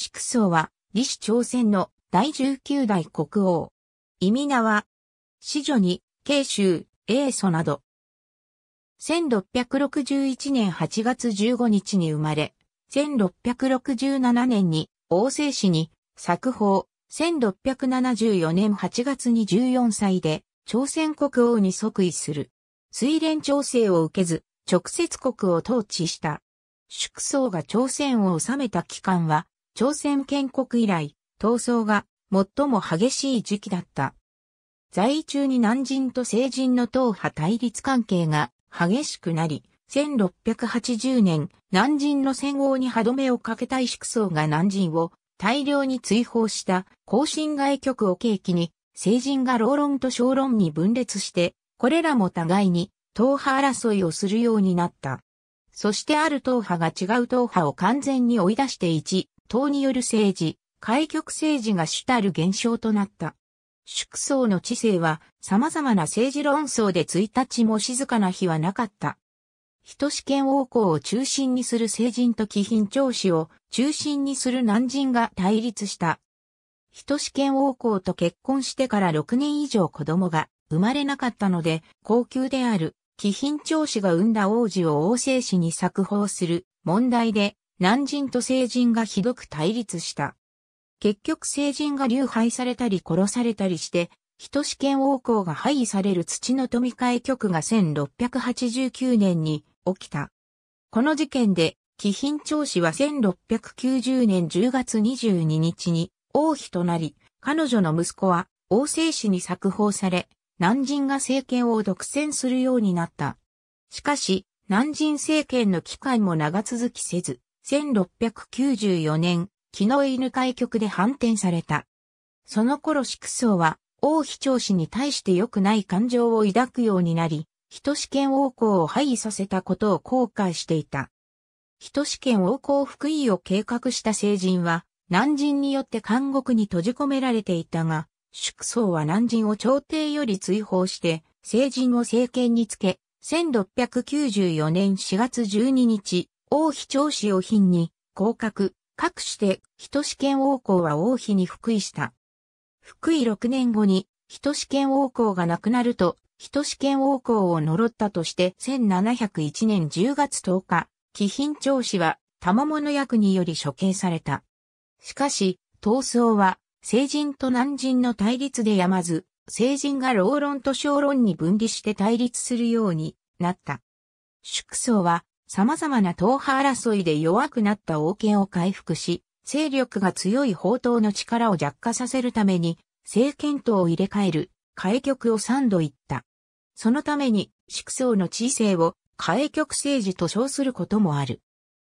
祝生は、李氏朝鮮の第19代国王。意味名は、子女に、慶州、英祖など。1661年8月15日に生まれ、1667年に、王政氏に、作法、1674年8月に14歳で、朝鮮国王に即位する。水連調整を受けず、直接国を統治した。祝宗が朝鮮を治めた期間は、朝鮮建国以来、闘争が最も激しい時期だった。在位中に南人と成人の党派対立関係が激しくなり、1680年、南人の戦後に歯止めをかけたい。縮僧が南人を大量に追放した更新外局を契機に、成人が老論と小論に分裂して、これらも互いに党派争いをするようになった。そしてある党派が違う党派を完全に追い出して一党による政治、開局政治が主たる現象となった。祝宗の知性は様々な政治論争で1日も静かな日はなかった。人試験王校を中心にする成人と貴賓長子を中心にする南人が対立した。人試験王校と結婚してから6年以上子供が生まれなかったので、高級である貴賓長子が産んだ王子を王政子に作法する問題で南人と聖人がひどく対立した。結局聖人が流敗されたり殺されたりして、人試験王侯が廃位される土の富会局が1689年に起きた。この事件で、貴賓長子は1690年10月22日に王妃となり、彼女の息子は王政氏に作法され、南人が政権を独占するようになった。しかし、南人政権の機会も長続きせず、1694年、木の犬開局で反転された。その頃祝宗は、王妃長子に対して良くない感情を抱くようになり、人試験王侯を廃位させたことを後悔していた。人試験王侯福位を計画した成人は、南人によって監獄に閉じ込められていたが、祝宗は南人を朝廷より追放して、成人を政権につけ、1694年4月12日、王妃長子を品に、降格、各して、人試験王公は王妃に復位した。復位六年後に、人試験王公が亡くなると、人試験王公を呪ったとして1701年10月10日、貴賓長子は賜物役により処刑された。しかし、闘争は、成人と南人の対立でやまず、成人が老論と小論に分離して対立するようになった。宿相は、様々な党派争いで弱くなった王権を回復し、勢力が強い法党の力を弱化させるために、政権党を入れ替える、開局を3度言った。そのために、粛層の知性を、開局政治と称することもある。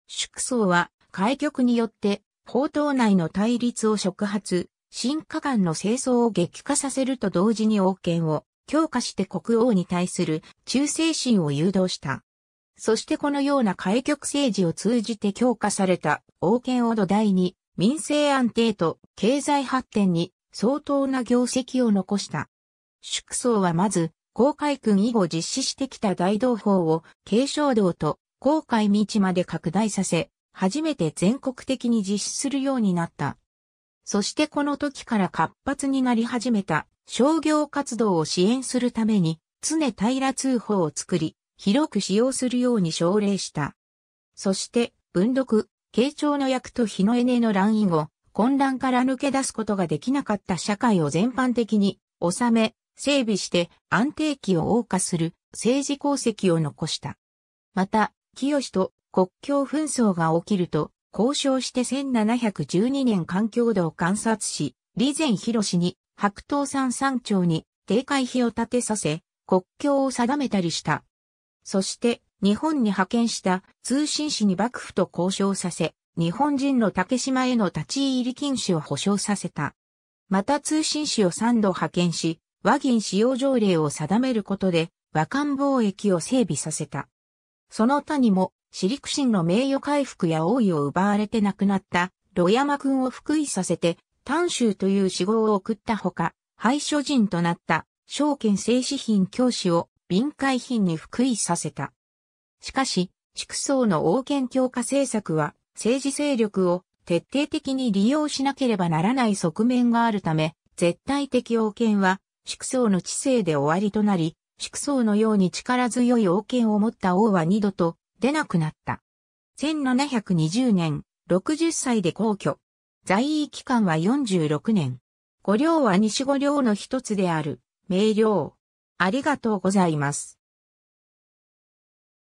粛層は、開局によって、法党内の対立を触発、進化間の清掃を激化させると同時に王権を強化して国王に対する忠誠心を誘導した。そしてこのような開局政治を通じて強化された王権を土台に民生安定と経済発展に相当な業績を残した。粛宗はまず、公海軍以後実施してきた大同法を継承道と公海道まで拡大させ、初めて全国的に実施するようになった。そしてこの時から活発になり始めた商業活動を支援するために常平通報を作り、広く使用するように奨励した。そして、文読、慶長の役と日のエネの乱以後、混乱から抜け出すことができなかった社会を全般的に収め、整備して安定期を謳歌する政治功績を残した。また、清と国境紛争が起きると、交渉して1712年環境度を観察し、李前広に白桃山山頂に定海碑を建てさせ、国境を定めたりした。そして日本に派遣した通信使に幕府と交渉させ、日本人の竹島への立ち入り禁止を保障させた。また通信使を3度派遣し、和銀使用条例を定めることで、和漢貿易を整備させた。その他にも、私陸神の名誉回復や王位を奪われて亡くなった、呂山君を復位させて、丹州という死号を送ったほか、廃所人となった、証券製紙品教師を臨海品に復位させた。しかし、畜層の王権強化政策は政治勢力を徹底的に利用しなければならない側面があるため、絶対的王権は畜層の知性で終わりとなり、畜層のように力強い王権を持った王は二度と出なくなった。1720年、60歳で皇居。在位期間は46年。五領は西五領の一つである、明領。ありがとうございます。